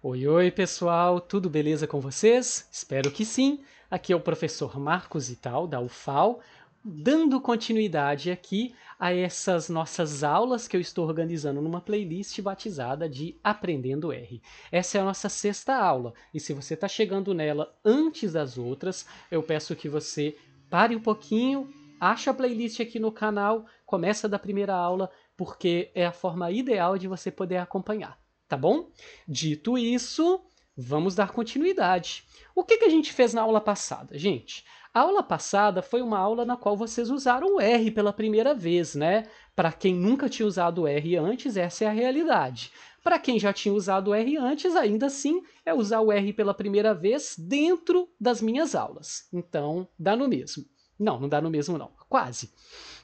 Oi, oi, pessoal, tudo beleza com vocês? Espero que sim. Aqui é o professor Marcos Ital, da UFAL, dando continuidade aqui a essas nossas aulas que eu estou organizando numa playlist batizada de Aprendendo R. Essa é a nossa sexta aula, e se você está chegando nela antes das outras, eu peço que você pare um pouquinho, ache a playlist aqui no canal, começa da primeira aula, porque é a forma ideal de você poder acompanhar tá bom? Dito isso, vamos dar continuidade. O que, que a gente fez na aula passada, gente? A aula passada foi uma aula na qual vocês usaram o R pela primeira vez, né? Para quem nunca tinha usado o R antes, essa é a realidade. Para quem já tinha usado o R antes, ainda assim, é usar o R pela primeira vez dentro das minhas aulas. Então, dá no mesmo. Não, não dá no mesmo não, quase.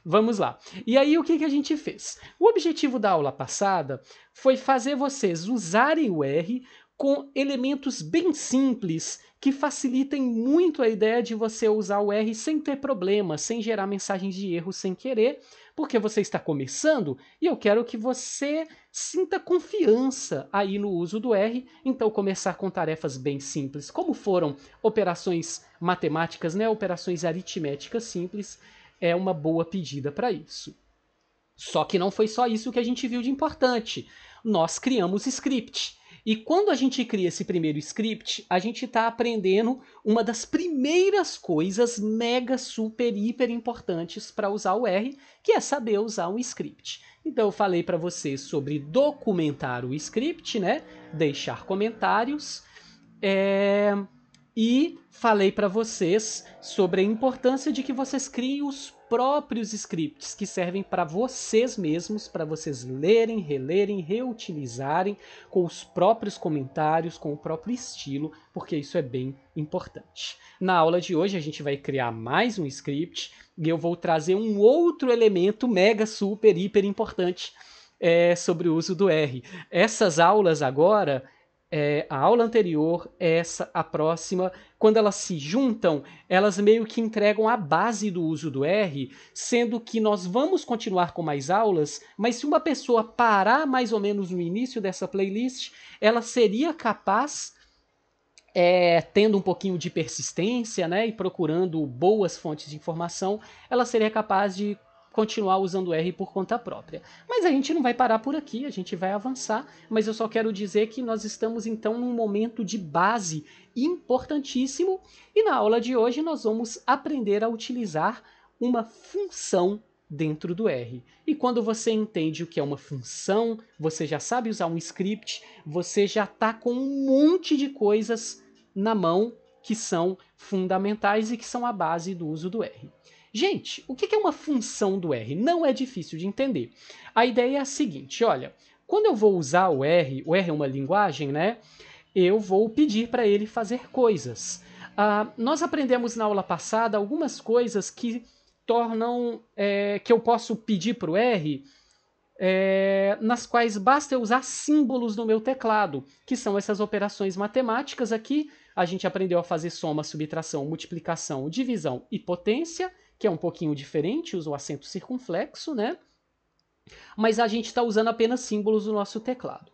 Vamos lá. E aí, o que, que a gente fez? O objetivo da aula passada foi fazer vocês usarem o R com elementos bem simples que facilitem muito a ideia de você usar o R sem ter problema, sem gerar mensagens de erro sem querer, porque você está começando e eu quero que você sinta confiança aí no uso do R, então começar com tarefas bem simples, como foram operações matemáticas, né, operações aritméticas simples, é uma boa pedida para isso. Só que não foi só isso que a gente viu de importante. Nós criamos script. E quando a gente cria esse primeiro script, a gente está aprendendo uma das primeiras coisas mega, super, hiper importantes para usar o R, que é saber usar um script. Então eu falei para vocês sobre documentar o script, né? Deixar comentários. É... E falei para vocês sobre a importância de que vocês criem os próprios scripts que servem para vocês mesmos, para vocês lerem, relerem, reutilizarem com os próprios comentários, com o próprio estilo, porque isso é bem importante. Na aula de hoje a gente vai criar mais um script e eu vou trazer um outro elemento mega, super, hiper importante é, sobre o uso do R. Essas aulas agora é, a aula anterior, essa, a próxima, quando elas se juntam, elas meio que entregam a base do uso do R, sendo que nós vamos continuar com mais aulas, mas se uma pessoa parar mais ou menos no início dessa playlist, ela seria capaz. É, tendo um pouquinho de persistência né, e procurando boas fontes de informação, ela seria capaz de continuar usando R por conta própria. Mas a gente não vai parar por aqui, a gente vai avançar, mas eu só quero dizer que nós estamos então num momento de base importantíssimo e na aula de hoje nós vamos aprender a utilizar uma função dentro do R. E quando você entende o que é uma função, você já sabe usar um script, você já está com um monte de coisas na mão que são fundamentais e que são a base do uso do R. Gente, o que é uma função do R? Não é difícil de entender. A ideia é a seguinte, olha, quando eu vou usar o R, o R é uma linguagem, né? Eu vou pedir para ele fazer coisas. Ah, nós aprendemos na aula passada algumas coisas que tornam é, que eu posso pedir para o R é, nas quais basta eu usar símbolos no meu teclado, que são essas operações matemáticas aqui. A gente aprendeu a fazer soma, subtração, multiplicação, divisão e potência que é um pouquinho diferente, usa o acento circunflexo, né? Mas a gente está usando apenas símbolos do nosso teclado.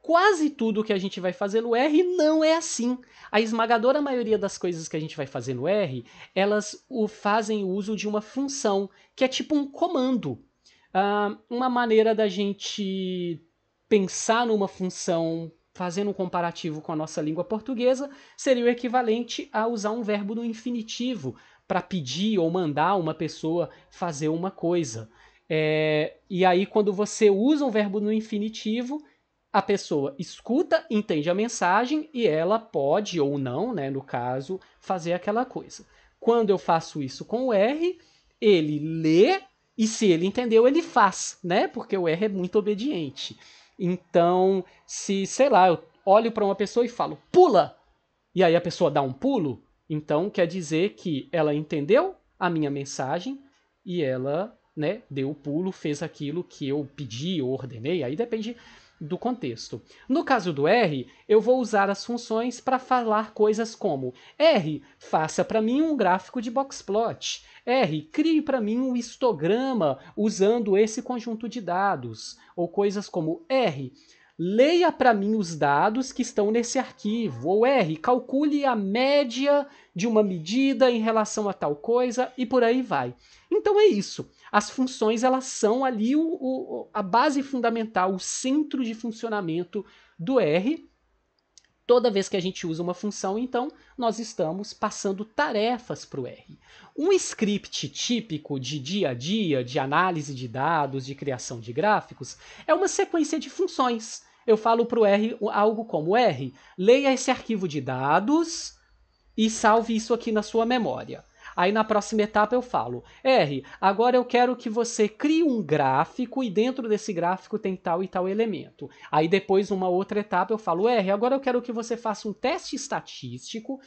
Quase tudo que a gente vai fazer no R não é assim. A esmagadora maioria das coisas que a gente vai fazer no R, elas o fazem uso de uma função, que é tipo um comando. Uh, uma maneira da gente pensar numa função fazendo um comparativo com a nossa língua portuguesa, seria o equivalente a usar um verbo no infinitivo para pedir ou mandar uma pessoa fazer uma coisa. É, e aí, quando você usa um verbo no infinitivo, a pessoa escuta, entende a mensagem e ela pode ou não, né, no caso, fazer aquela coisa. Quando eu faço isso com o R, ele lê e se ele entendeu, ele faz, né? Porque o R é muito obediente. Então, se, sei lá, eu olho para uma pessoa e falo, pula! E aí a pessoa dá um pulo, então quer dizer que ela entendeu a minha mensagem e ela, né, deu o pulo, fez aquilo que eu pedi ou ordenei, aí depende do contexto. No caso do R, eu vou usar as funções para falar coisas como R, faça para mim um gráfico de boxplot. R, crie para mim um histograma usando esse conjunto de dados. Ou coisas como R, leia para mim os dados que estão nesse arquivo, ou R, calcule a média de uma medida em relação a tal coisa e por aí vai. Então é isso. As funções elas são ali o, o, a base fundamental, o centro de funcionamento do R Toda vez que a gente usa uma função, então, nós estamos passando tarefas para o R. Um script típico de dia a dia, de análise de dados, de criação de gráficos, é uma sequência de funções. Eu falo para o R algo como R, leia esse arquivo de dados e salve isso aqui na sua memória. Aí na próxima etapa eu falo: R, agora eu quero que você crie um gráfico e dentro desse gráfico tem tal e tal elemento. Aí depois, numa outra etapa, eu falo: R, agora eu quero que você faça um teste estatístico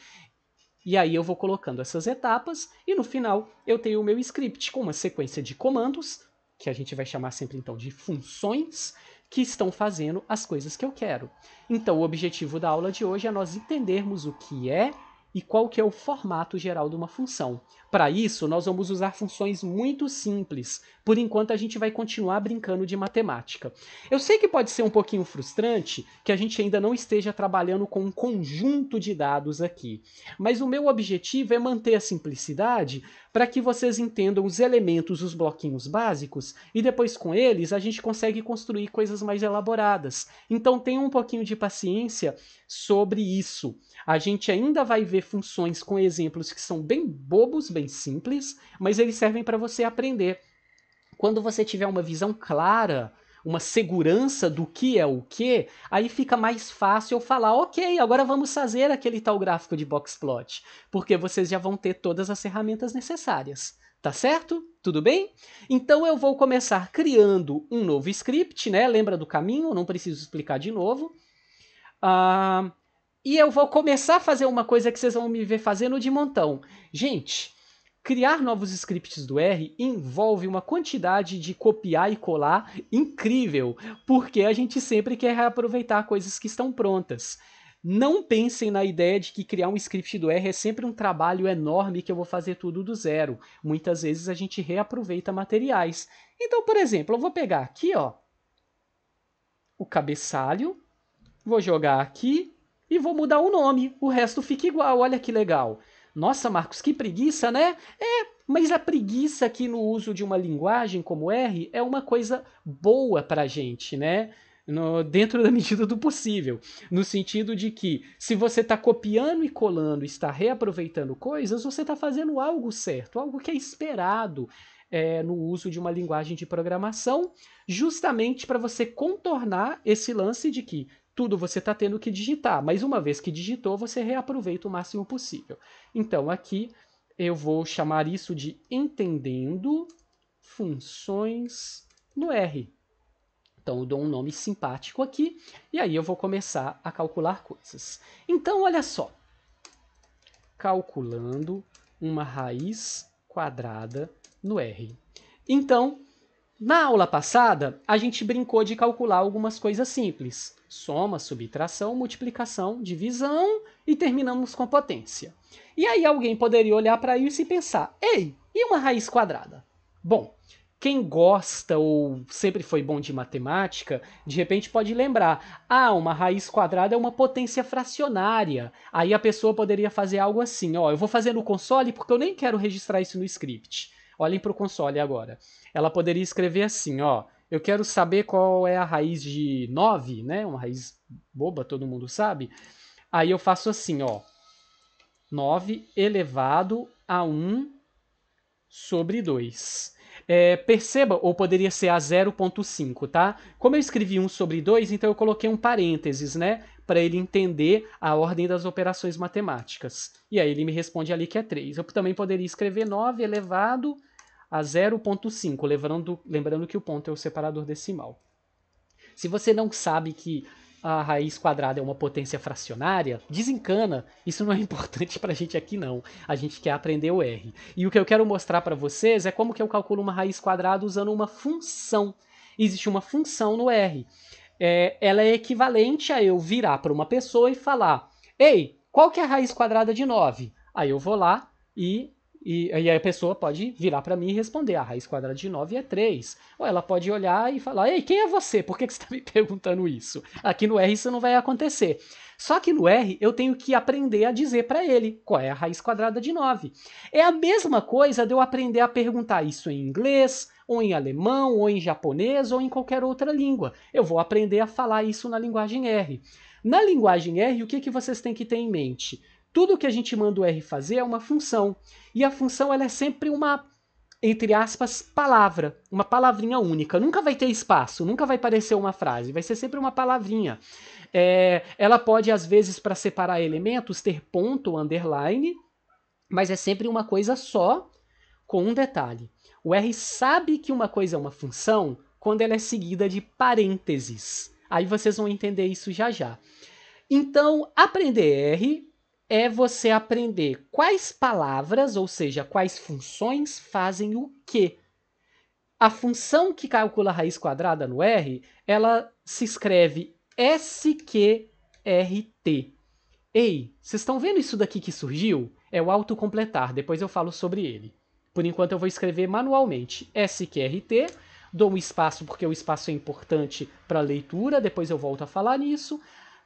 e aí eu vou colocando essas etapas e no final eu tenho o meu script com uma sequência de comandos, que a gente vai chamar sempre então de funções, que estão fazendo as coisas que eu quero. Então o objetivo da aula de hoje é nós entendermos o que é e qual que é o formato geral de uma função. Para isso, nós vamos usar funções muito simples. Por enquanto, a gente vai continuar brincando de matemática. Eu sei que pode ser um pouquinho frustrante que a gente ainda não esteja trabalhando com um conjunto de dados aqui, mas o meu objetivo é manter a simplicidade para que vocês entendam os elementos, os bloquinhos básicos, e depois com eles a gente consegue construir coisas mais elaboradas. Então, tenha um pouquinho de paciência sobre isso. A gente ainda vai ver funções com exemplos que são bem bobos, simples, mas eles servem para você aprender. Quando você tiver uma visão clara, uma segurança do que é o que, aí fica mais fácil eu falar, ok, agora vamos fazer aquele tal gráfico de boxplot, porque vocês já vão ter todas as ferramentas necessárias. Tá certo? Tudo bem? Então eu vou começar criando um novo script, né? Lembra do caminho? Não preciso explicar de novo. Ah, e eu vou começar a fazer uma coisa que vocês vão me ver fazendo de montão. Gente, Criar novos scripts do R envolve uma quantidade de copiar e colar incrível, porque a gente sempre quer reaproveitar coisas que estão prontas. Não pensem na ideia de que criar um script do R é sempre um trabalho enorme que eu vou fazer tudo do zero. Muitas vezes a gente reaproveita materiais. Então, por exemplo, eu vou pegar aqui, ó, o cabeçalho, vou jogar aqui e vou mudar o nome. O resto fica igual, olha que legal. Nossa, Marcos, que preguiça, né? É, mas a preguiça aqui no uso de uma linguagem como R é uma coisa boa para a gente, né? No, dentro da medida do possível. No sentido de que, se você está copiando e colando, está reaproveitando coisas, você está fazendo algo certo, algo que é esperado é, no uso de uma linguagem de programação, justamente para você contornar esse lance de que tudo você está tendo que digitar, mas uma vez que digitou, você reaproveita o máximo possível. Então aqui eu vou chamar isso de entendendo funções no R. Então eu dou um nome simpático aqui e aí eu vou começar a calcular coisas. Então olha só, calculando uma raiz quadrada no R. Então, na aula passada, a gente brincou de calcular algumas coisas simples. Soma, subtração, multiplicação, divisão e terminamos com potência. E aí alguém poderia olhar para isso e pensar: ei, e uma raiz quadrada? Bom, quem gosta ou sempre foi bom de matemática, de repente pode lembrar: ah, uma raiz quadrada é uma potência fracionária. Aí a pessoa poderia fazer algo assim: ó, eu vou fazer no console porque eu nem quero registrar isso no script. Olhem para o console agora. Ela poderia escrever assim: ó, eu quero saber qual é a raiz de 9, né? Uma raiz boba, todo mundo sabe. Aí eu faço assim, ó. 9 elevado a 1 sobre 2. É, perceba, ou poderia ser a 0.5, tá? Como eu escrevi 1 sobre 2, então eu coloquei um parênteses, né? Para ele entender a ordem das operações matemáticas. E aí ele me responde ali que é 3. Eu também poderia escrever 9 elevado a 0.5, lembrando, lembrando que o ponto é o separador decimal. Se você não sabe que a raiz quadrada é uma potência fracionária, desencana. Isso não é importante para a gente aqui, não. A gente quer aprender o R. E o que eu quero mostrar para vocês é como que eu calculo uma raiz quadrada usando uma função. Existe uma função no R. É, ela é equivalente a eu virar para uma pessoa e falar: Ei, qual que é a raiz quadrada de 9? Aí eu vou lá e e aí a pessoa pode virar para mim e responder: a ah, raiz quadrada de 9 é 3. Ou ela pode olhar e falar: ei, quem é você? Por que, você está me perguntando isso? Aqui no R isso não vai acontecer. Só que no R eu tenho que aprender a dizer para ele qual é a raiz quadrada de 9. É a mesma coisa de eu aprender a perguntar isso em inglês, ou em alemão, ou em japonês, ou em qualquer outra língua. Eu vou aprender a falar isso na linguagem R. Na linguagem R, o que, que vocês têm que ter em mente? Tudo que a gente manda o R fazer é uma função. E a função ela é sempre uma, entre aspas, palavra. Uma palavrinha única. Nunca vai ter espaço, nunca vai parecer uma frase. Vai ser sempre uma palavrinha. É, ela pode, às vezes, para separar elementos, ter ponto, underline, mas é sempre uma coisa só, com um detalhe. O R sabe que uma coisa é uma função quando ela é seguida de parênteses. Aí vocês vão entender isso já já. Então, aprender R é você aprender quais palavras, ou seja, quais funções fazem o quê. A função que calcula a raiz quadrada no R, ela se escreve SQRT. Ei, vocês estão vendo isso daqui que surgiu? É o autocompletar, depois eu falo sobre ele. Por enquanto eu vou escrever manualmente SQRT, dou um espaço porque o espaço é importante para a leitura, depois eu volto a falar nisso.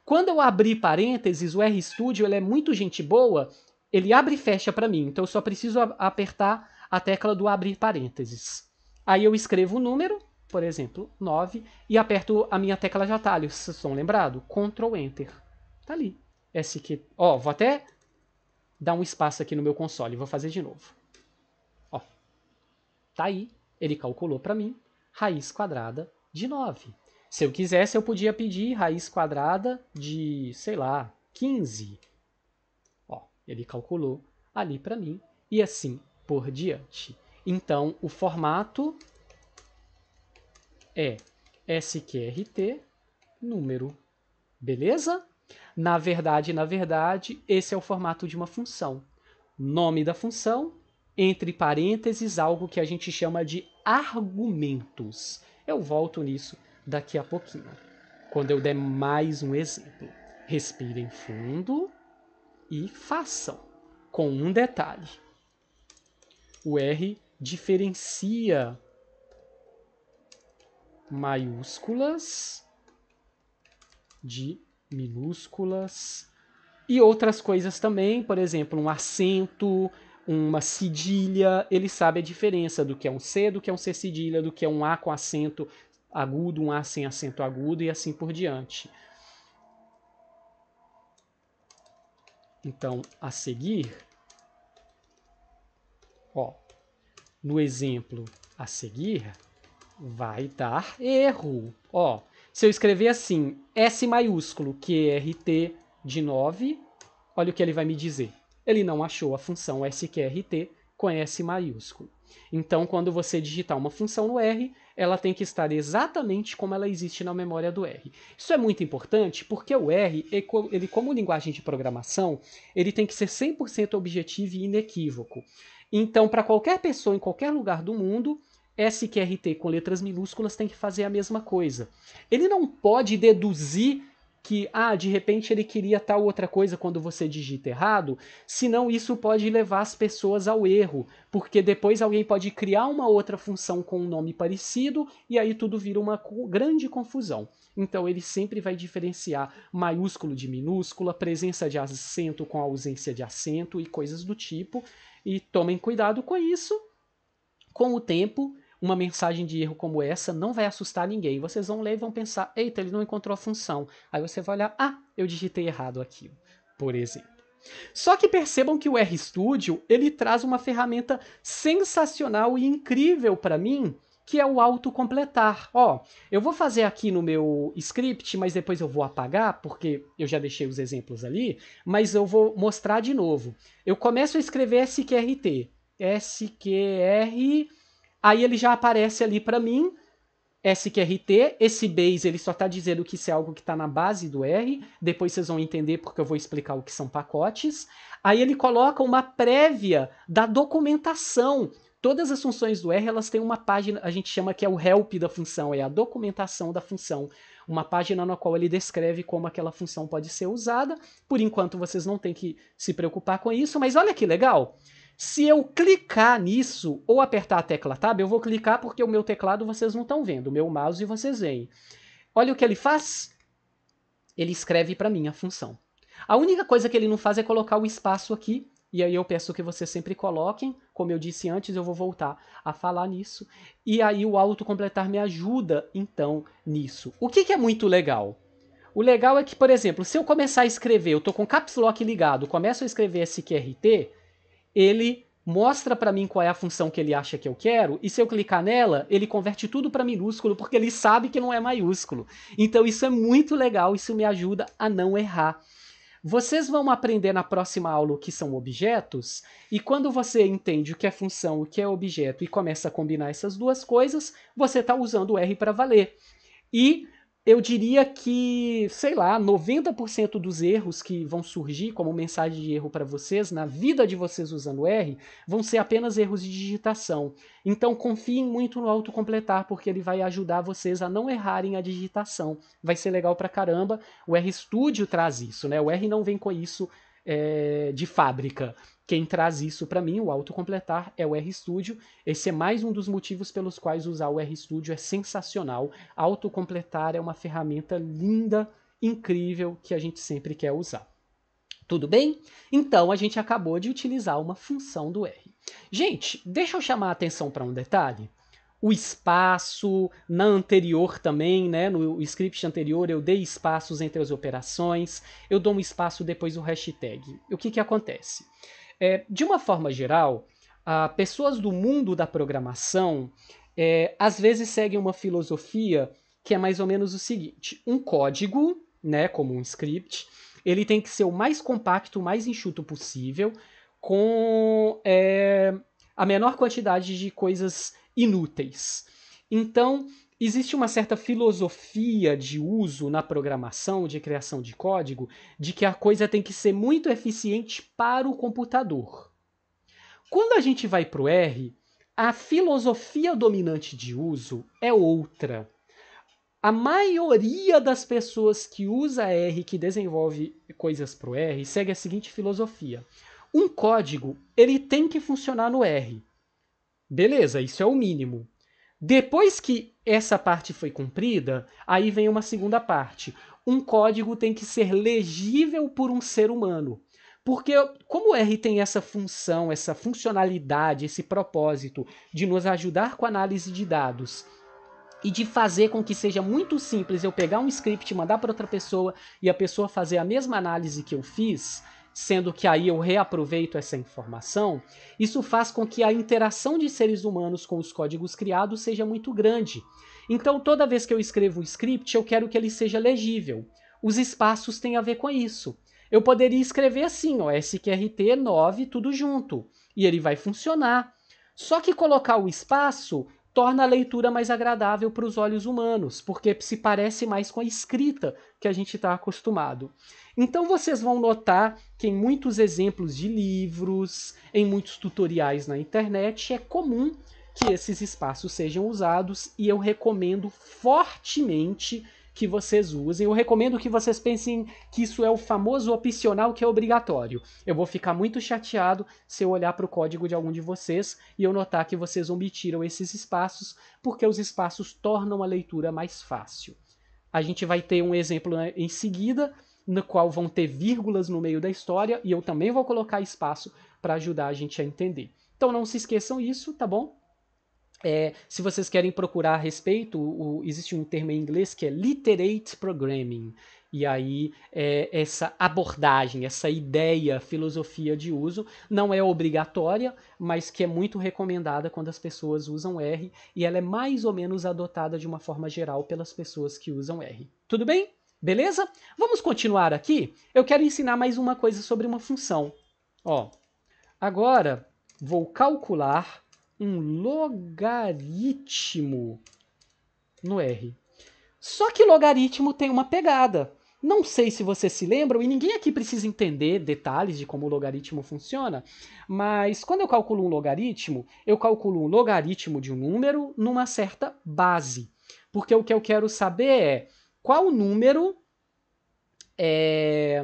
Quando eu abrir parênteses, o RStudio ele é muito gente boa, ele abre e fecha para mim. Então eu só preciso apertar a tecla do abrir parênteses. Aí eu escrevo o número, por exemplo, 9, e aperto a minha tecla de atalho, vocês estão lembrados? Ctrl Enter. Tá ali. SQ. Ó, vou até dar um espaço aqui no meu console, vou fazer de novo. Ó. Tá aí, ele calculou para mim raiz quadrada de 9. Se eu quisesse, eu podia pedir raiz quadrada de, sei lá, 15. Ó, ele calculou ali para mim e assim por diante. Então, o formato é SQRT, número, beleza? Na verdade, na verdade, esse é o formato de uma função. Nome da função, entre parênteses, algo que a gente chama de argumentos. Eu volto nisso daqui a pouquinho, quando eu der mais um exemplo. Respirem fundo e façam, com um detalhe. O R diferencia maiúsculas de minúsculas e outras coisas também, por exemplo, um acento, uma cedilha, ele sabe a diferença do que é um C, do que é um C cedilha, do que é um A com acento, agudo, um A sem acento agudo e assim por diante. Então, a seguir, ó, no exemplo a seguir, vai dar erro. Ó, se eu escrever assim, S maiúsculo QRT de 9, olha o que ele vai me dizer. Ele não achou a função SQRT com S maiúsculo. Então, quando você digitar uma função no R, ela tem que estar exatamente como ela existe na memória do R. Isso é muito importante porque o R, ele como linguagem de programação, ele tem que ser 100% objetivo e inequívoco. Então, para qualquer pessoa em qualquer lugar do mundo, SQRT com letras minúsculas tem que fazer a mesma coisa. Ele não pode deduzir que, ah, de repente ele queria tal outra coisa quando você digita errado, senão isso pode levar as pessoas ao erro, porque depois alguém pode criar uma outra função com um nome parecido e aí tudo vira uma grande confusão. Então ele sempre vai diferenciar maiúsculo de minúscula, presença de acento com ausência de acento e coisas do tipo. E tomem cuidado com isso. Com o tempo, uma mensagem de erro como essa não vai assustar ninguém. Vocês vão ler e vão pensar, eita, ele não encontrou a função. Aí você vai olhar, ah, eu digitei errado aquilo, por exemplo. Só que percebam que o RStudio, ele traz uma ferramenta sensacional e incrível para mim, que é o autocompletar. Ó, eu vou fazer aqui no meu script, mas depois eu vou apagar, porque eu já deixei os exemplos ali, mas eu vou mostrar de novo. Eu começo a escrever SQRT, SQR Aí ele já aparece ali para mim, SQRT, esse base ele só está dizendo que isso é algo que está na base do R, depois vocês vão entender porque eu vou explicar o que são pacotes. Aí ele coloca uma prévia da documentação. Todas as funções do R, elas têm uma página, a gente chama que é o help da função, é a documentação da função. Uma página na qual ele descreve como aquela função pode ser usada. Por enquanto vocês não têm que se preocupar com isso, mas olha que legal! Se eu clicar nisso ou apertar a tecla Tab, eu vou clicar porque o meu teclado vocês não estão vendo, o meu mouse vocês veem. Olha o que ele faz. Ele escreve para mim a função. A única coisa que ele não faz é colocar o espaço aqui, e aí eu peço que vocês sempre coloquem, como eu disse antes, eu vou voltar a falar nisso. E aí o autocompletar me ajuda, então, nisso. O que, que é muito legal? O legal é que, por exemplo, se eu começar a escrever, eu estou com o Caps Lock ligado, começo a escrever SQRT, ele mostra para mim qual é a função que ele acha que eu quero, e se eu clicar nela, ele converte tudo para minúsculo, porque ele sabe que não é maiúsculo. Então isso é muito legal, isso me ajuda a não errar. Vocês vão aprender na próxima aula o que são objetos, e quando você entende o que é função, o que é objeto e começa a combinar essas duas coisas, você está usando o R para valer. E eu diria que, sei lá, 90% dos erros que vão surgir como mensagem de erro para vocês, na vida de vocês usando R, vão ser apenas erros de digitação. Então confiem muito no autocompletar, porque ele vai ajudar vocês a não errarem a digitação. Vai ser legal para caramba. O RStudio traz isso, né? O R não vem com isso é, de fábrica. Quem traz isso para mim, o autocompletar, é o RStudio. Esse é mais um dos motivos pelos quais usar o RStudio é sensacional. Autocompletar é uma ferramenta linda, incrível, que a gente sempre quer usar. Tudo bem? Então a gente acabou de utilizar uma função do R. Gente, deixa eu chamar a atenção para um detalhe o espaço, na anterior também, né, no script anterior eu dei espaços entre as operações, eu dou um espaço depois do hashtag. O que, que acontece? É, de uma forma geral, a, pessoas do mundo da programação é, às vezes seguem uma filosofia que é mais ou menos o seguinte: um código, né, como um script, ele tem que ser o mais compacto, o mais enxuto possível, com é, a menor quantidade de coisas inúteis. Então, existe uma certa filosofia de uso na programação, de criação de código, de que a coisa tem que ser muito eficiente para o computador. Quando a gente vai para o R, a filosofia dominante de uso é outra. A maioria das pessoas que usa R, que desenvolve coisas para o R, segue a seguinte filosofia. Um código, ele tem que funcionar no R. Beleza, isso é o mínimo. Depois que essa parte foi cumprida, aí vem uma segunda parte. Um código tem que ser legível por um ser humano. Porque como o R tem essa função, essa funcionalidade, esse propósito de nos ajudar com a análise de dados e de fazer com que seja muito simples eu pegar um script, mandar para outra pessoa e a pessoa fazer a mesma análise que eu fiz, sendo que aí eu reaproveito essa informação, isso faz com que a interação de seres humanos com os códigos criados seja muito grande. Então, toda vez que eu escrevo um script, eu quero que ele seja legível. Os espaços têm a ver com isso. Eu poderia escrever assim, ó, SQRT 9, tudo junto, e ele vai funcionar. Só que colocar o espaço torna a leitura mais agradável para os olhos humanos, porque se parece mais com a escrita que a gente está acostumado. Então vocês vão notar que em muitos exemplos de livros, em muitos tutoriais na internet, é comum que esses espaços sejam usados e eu recomendo fortemente que vocês usem. Eu recomendo que vocês pensem que isso é o famoso opcional que é obrigatório. Eu vou ficar muito chateado se eu olhar para o código de algum de vocês e eu notar que vocês omitiram esses espaços, porque os espaços tornam a leitura mais fácil. A gente vai ter um exemplo né, em seguida na qual vão ter vírgulas no meio da história e eu também vou colocar espaço para ajudar a gente a entender. Então não se esqueçam isso, tá bom? É, se vocês querem procurar a respeito, o, existe um termo em inglês que é literate programming. E aí, é, essa abordagem, essa ideia, filosofia de uso, não é obrigatória, mas que é muito recomendada quando as pessoas usam R, e ela é mais ou menos adotada de uma forma geral pelas pessoas que usam R. Tudo bem? Beleza? Vamos continuar aqui? Eu quero ensinar mais uma coisa sobre uma função. Ó, agora vou calcular um logaritmo no R. Só que logaritmo tem uma pegada. Não sei se vocês se lembram, e ninguém aqui precisa entender detalhes de como o logaritmo funciona, mas quando eu calculo um logaritmo, eu calculo um logaritmo de um número numa certa base. Porque o que eu quero saber é qual número é,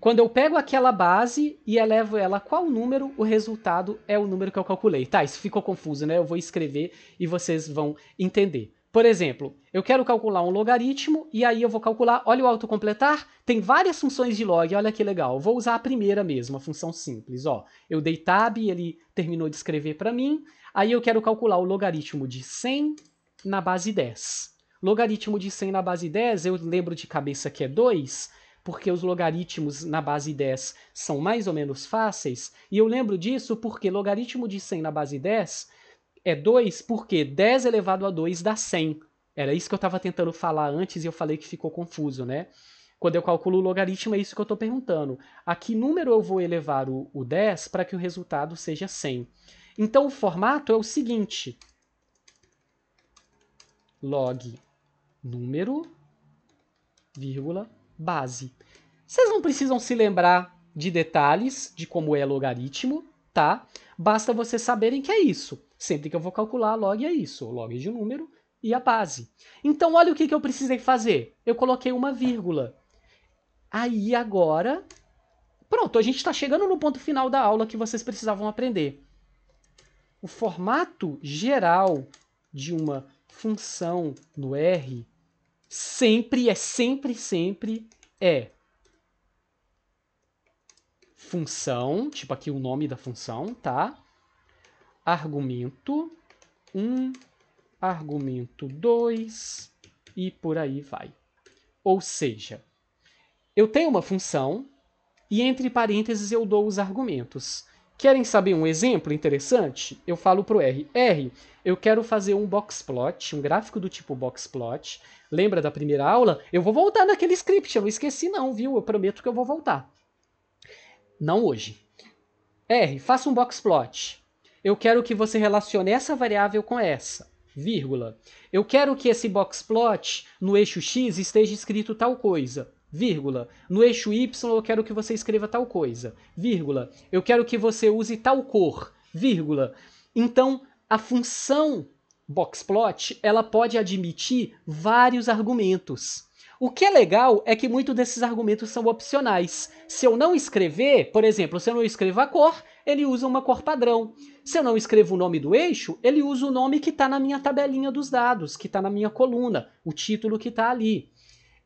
quando eu pego aquela base e elevo ela a qual número, o resultado é o número que eu calculei. Tá, isso ficou confuso, né? Eu vou escrever e vocês vão entender. Por exemplo, eu quero calcular um logaritmo e aí eu vou calcular, olha o autocompletar, tem várias funções de log, olha que legal. Eu vou usar a primeira mesmo, a função simples, ó. Eu dei tab, ele terminou de escrever para mim. Aí eu quero calcular o logaritmo de 100 na base 10. Logaritmo de 100 na base 10, eu lembro de cabeça que é 2, porque os logaritmos na base 10 são mais ou menos fáceis, e eu lembro disso porque logaritmo de 100 na base 10 é 2, porque 10 elevado a 2 dá 100. Era isso que eu estava tentando falar antes e eu falei que ficou confuso, né? Quando eu calculo o logaritmo, é isso que eu estou perguntando. A que número eu vou elevar o, o 10 para que o resultado seja 100? Então, o formato é o seguinte. Log número, vírgula, base. Vocês não precisam se lembrar de detalhes de como é logaritmo, tá? Basta vocês saberem que é isso. Sempre que eu vou calcular, log é isso, log de número e a base. Então, olha o que, que eu precisei fazer. Eu coloquei uma vírgula. Aí, agora... Pronto, a gente está chegando no ponto final da aula que vocês precisavam aprender. O formato geral de uma função no R sempre é sempre sempre é função, tipo aqui o nome da função, tá? Argumento 1, um, argumento 2 e por aí vai. Ou seja, eu tenho uma função e entre parênteses eu dou os argumentos. Querem saber um exemplo interessante? Eu falo pro R. R, eu quero fazer um boxplot, um gráfico do tipo boxplot. Lembra da primeira aula? Eu vou voltar naquele script, eu não esqueci não, viu? Eu prometo que eu vou voltar. Não hoje. R, faça um boxplot. Eu quero que você relacione essa variável com essa, vírgula. Eu quero que esse boxplot, no eixo X, esteja escrito tal coisa vírgula, no eixo Y eu quero que você escreva tal coisa, vírgula, eu quero que você use tal cor, vírgula. Então, a função boxplot, ela pode admitir vários argumentos. O que é legal é que muitos desses argumentos são opcionais. Se eu não escrever, por exemplo, se eu não escrevo a cor, ele usa uma cor padrão. Se eu não escrevo o nome do eixo, ele usa o nome que está na minha tabelinha dos dados, que está na minha coluna, o título que está ali.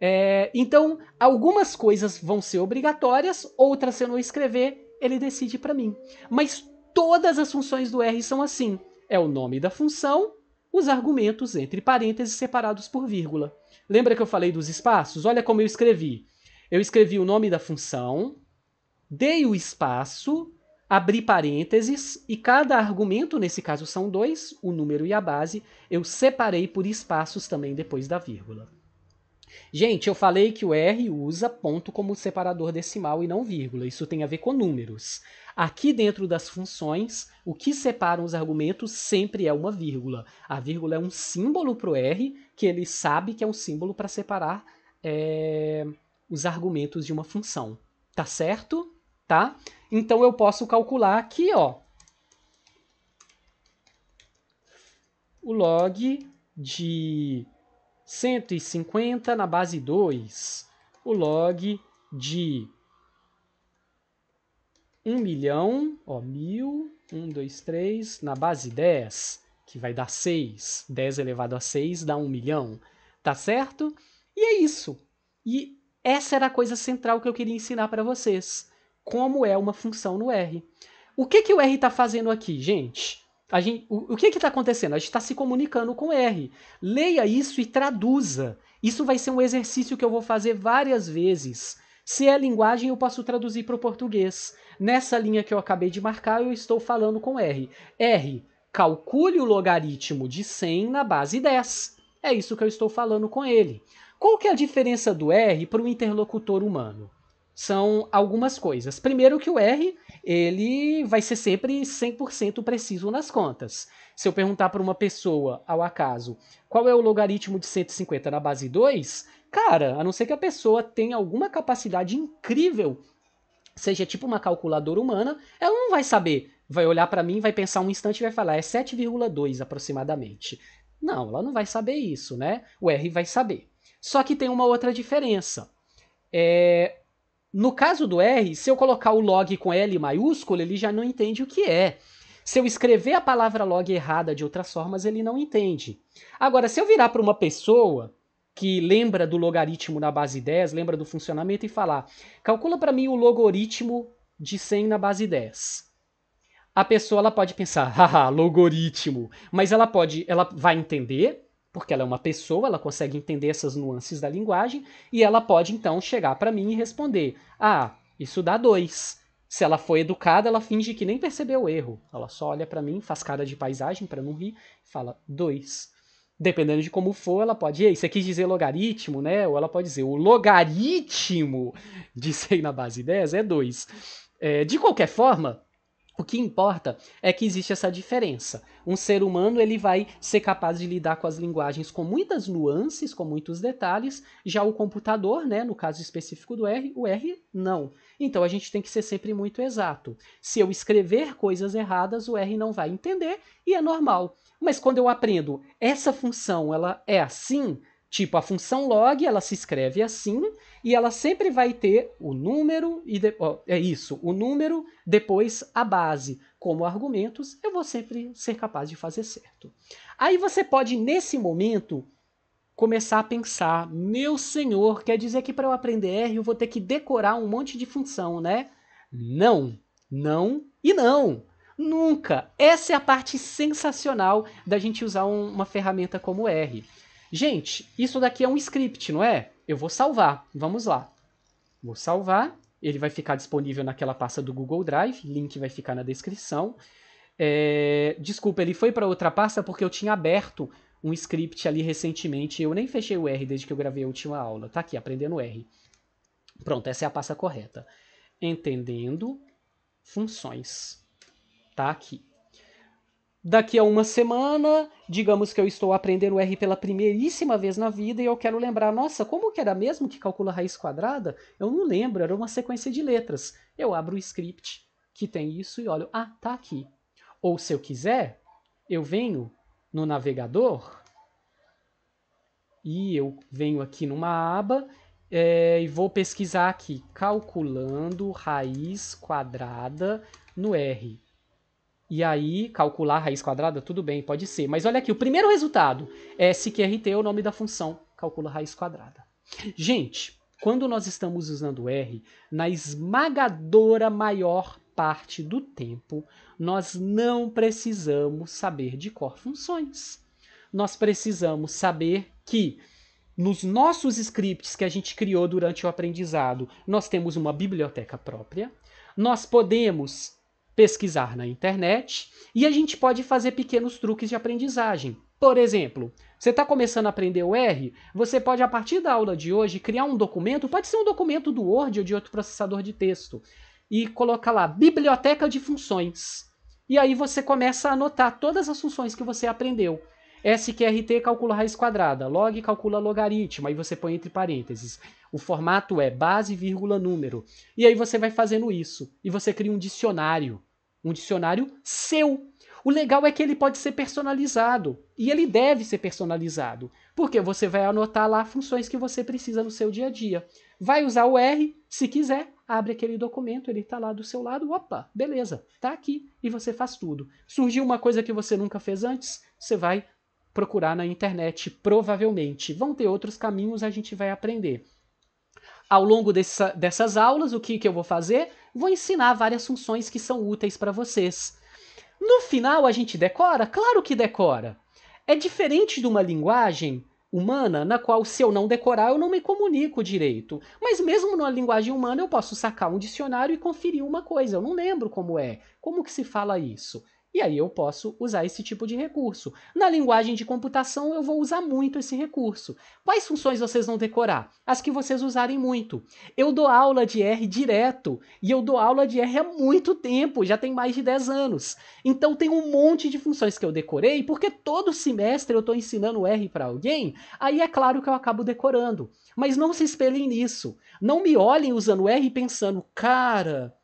É, então, algumas coisas vão ser obrigatórias, outras se eu não escrever, ele decide para mim. Mas todas as funções do R são assim: é o nome da função, os argumentos entre parênteses separados por vírgula. Lembra que eu falei dos espaços? Olha como eu escrevi. Eu escrevi o nome da função, dei o espaço, abri parênteses e cada argumento, nesse caso são dois, o número e a base, eu separei por espaços também depois da vírgula. Gente, eu falei que o R usa ponto como separador decimal e não vírgula. Isso tem a ver com números. Aqui dentro das funções, o que separa os argumentos sempre é uma vírgula. A vírgula é um símbolo para o R, que ele sabe que é um símbolo para separar é, os argumentos de uma função. Tá certo? Tá? Então eu posso calcular aqui, ó. O log de 150 na base 2, o log de 1 milhão, ó, 1000, 1, 2, 3, na base 10, que vai dar 6. 10 elevado a 6 dá 1 milhão, tá certo? E é isso. E essa era a coisa central que eu queria ensinar para vocês. Como é uma função no R. O que, que o R está fazendo aqui, gente? a gente, o, o que é está acontecendo? A gente está se comunicando com R. Leia isso e traduza. Isso vai ser um exercício que eu vou fazer várias vezes. Se é linguagem, eu posso traduzir para o português. Nessa linha que eu acabei de marcar, eu estou falando com R. R, calcule o logaritmo de 100 na base 10. É isso que eu estou falando com ele. Qual que é a diferença do R para o interlocutor humano? são algumas coisas. Primeiro que o R, ele vai ser sempre 100% preciso nas contas. Se eu perguntar para uma pessoa, ao acaso, qual é o logaritmo de 150 na base 2, cara, a não ser que a pessoa tenha alguma capacidade incrível, seja tipo uma calculadora humana, ela não vai saber. Vai olhar para mim, vai pensar um instante e vai falar, é 7,2 aproximadamente. Não, ela não vai saber isso, né? O R vai saber. Só que tem uma outra diferença. É, no caso do R, se eu colocar o log com L maiúsculo, ele já não entende o que é. Se eu escrever a palavra log errada de outras formas, ele não entende. Agora, se eu virar para uma pessoa que lembra do logaritmo na base 10, lembra do funcionamento e falar: calcula para mim o logaritmo de 100 na base 10. A pessoa ela pode pensar, haha, logaritmo, mas ela pode, ela vai entender porque ela é uma pessoa, ela consegue entender essas nuances da linguagem e ela pode então chegar para mim e responder: "Ah, isso dá dois". Se ela foi educada, ela finge que nem percebeu o erro. Ela só olha para mim, faz cara de paisagem para não rir, fala dois. Dependendo de como for, ela pode, ei, você quis dizer logaritmo, né? Ou ela pode dizer, o logaritmo de 100 na base 10 é 2. É, de qualquer forma, o que importa é que existe essa diferença. Um ser humano ele vai ser capaz de lidar com as linguagens com muitas nuances, com muitos detalhes, já o computador, né, no caso específico do R, o R não. Então a gente tem que ser sempre muito exato. Se eu escrever coisas erradas, o R não vai entender e é normal. Mas quando eu aprendo essa função, ela é assim, Tipo, a função log, ela se escreve assim e ela sempre vai ter o número e de... é isso, o número depois a base. Como argumentos, eu vou sempre ser capaz de fazer certo. Aí você pode nesse momento começar a pensar, meu senhor, quer dizer que para eu aprender R eu vou ter que decorar um monte de função, né? Não, não e não. Nunca. Essa é a parte sensacional da gente usar um, uma ferramenta como R Gente, isso daqui é um script, não é? Eu vou salvar. Vamos lá. Vou salvar. Ele vai ficar disponível naquela pasta do Google Drive. Link vai ficar na descrição. É... Desculpa, ele foi para outra pasta porque eu tinha aberto um script ali recentemente. Eu nem fechei o R desde que eu gravei a última aula. Tá aqui, aprendendo R. Pronto, essa é a pasta correta. Entendendo funções. Tá aqui daqui a uma semana, digamos que eu estou aprendendo R pela primeiríssima vez na vida e eu quero lembrar, nossa, como que era mesmo que calcula a raiz quadrada? Eu não lembro, era uma sequência de letras. Eu abro o script que tem isso e olho, ah, tá aqui. Ou se eu quiser, eu venho no navegador e eu venho aqui numa aba é, e vou pesquisar aqui, calculando raiz quadrada no R. E aí, calcular a raiz quadrada, tudo bem, pode ser. Mas olha aqui, o primeiro resultado é SQRT, é o nome da função, calcula a raiz quadrada. Gente, quando nós estamos usando R, na esmagadora maior parte do tempo, nós não precisamos saber de cor funções. Nós precisamos saber que nos nossos scripts que a gente criou durante o aprendizado, nós temos uma biblioteca própria, nós podemos pesquisar na internet e a gente pode fazer pequenos truques de aprendizagem. Por exemplo, você está começando a aprender o R, você pode, a partir da aula de hoje, criar um documento, pode ser um documento do Word ou de outro processador de texto, e colocar lá biblioteca de funções. E aí você começa a anotar todas as funções que você aprendeu. SQRT calcula raiz quadrada, log calcula logaritmo, aí você põe entre parênteses. O formato é base, vírgula, número. E aí você vai fazendo isso, e você cria um dicionário um dicionário seu. O legal é que ele pode ser personalizado e ele deve ser personalizado, porque você vai anotar lá funções que você precisa no seu dia a dia. Vai usar o R, se quiser, abre aquele documento, ele está lá do seu lado, opa, beleza, está aqui e você faz tudo. Surgiu uma coisa que você nunca fez antes, você vai procurar na internet, provavelmente. Vão ter outros caminhos, a gente vai aprender. Ao longo dessa, dessas aulas, o que, que eu vou fazer? vou ensinar várias funções que são úteis para vocês. No final a gente decora? Claro que decora. É diferente de uma linguagem humana na qual se eu não decorar eu não me comunico direito. Mas mesmo numa linguagem humana eu posso sacar um dicionário e conferir uma coisa, eu não lembro como é. Como que se fala isso? E aí eu posso usar esse tipo de recurso. Na linguagem de computação eu vou usar muito esse recurso. Quais funções vocês vão decorar? As que vocês usarem muito. Eu dou aula de R direto e eu dou aula de R há muito tempo, já tem mais de 10 anos. Então tem um monte de funções que eu decorei, porque todo semestre eu estou ensinando R para alguém, aí é claro que eu acabo decorando. Mas não se espelhem nisso. Não me olhem usando R pensando, cara,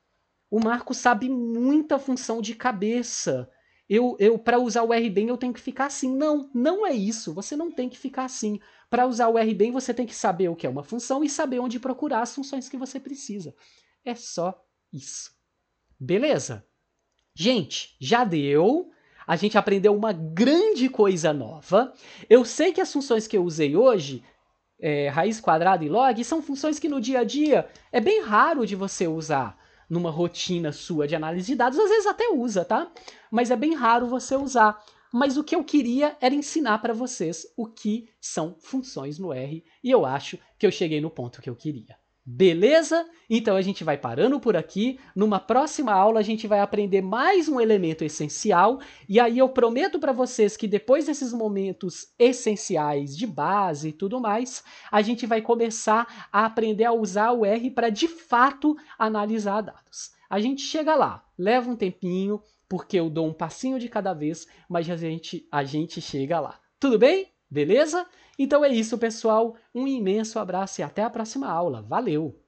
o Marco sabe muita função de cabeça. Eu, eu para usar o R bem eu tenho que ficar assim. Não, não é isso. Você não tem que ficar assim. Para usar o R bem você tem que saber o que é uma função e saber onde procurar as funções que você precisa. É só isso. Beleza? Gente, já deu. A gente aprendeu uma grande coisa nova. Eu sei que as funções que eu usei hoje, é, raiz quadrada e log, são funções que no dia a dia é bem raro de você usar numa rotina sua de análise de dados, às vezes até usa, tá? Mas é bem raro você usar. Mas o que eu queria era ensinar para vocês o que são funções no R, e eu acho que eu cheguei no ponto que eu queria. Beleza? Então a gente vai parando por aqui. Numa próxima aula a gente vai aprender mais um elemento essencial e aí eu prometo para vocês que depois desses momentos essenciais de base e tudo mais, a gente vai começar a aprender a usar o R para de fato analisar dados. A gente chega lá, leva um tempinho, porque eu dou um passinho de cada vez, mas a gente a gente chega lá. Tudo bem? Beleza? Então é isso, pessoal. Um imenso abraço e até a próxima aula. Valeu!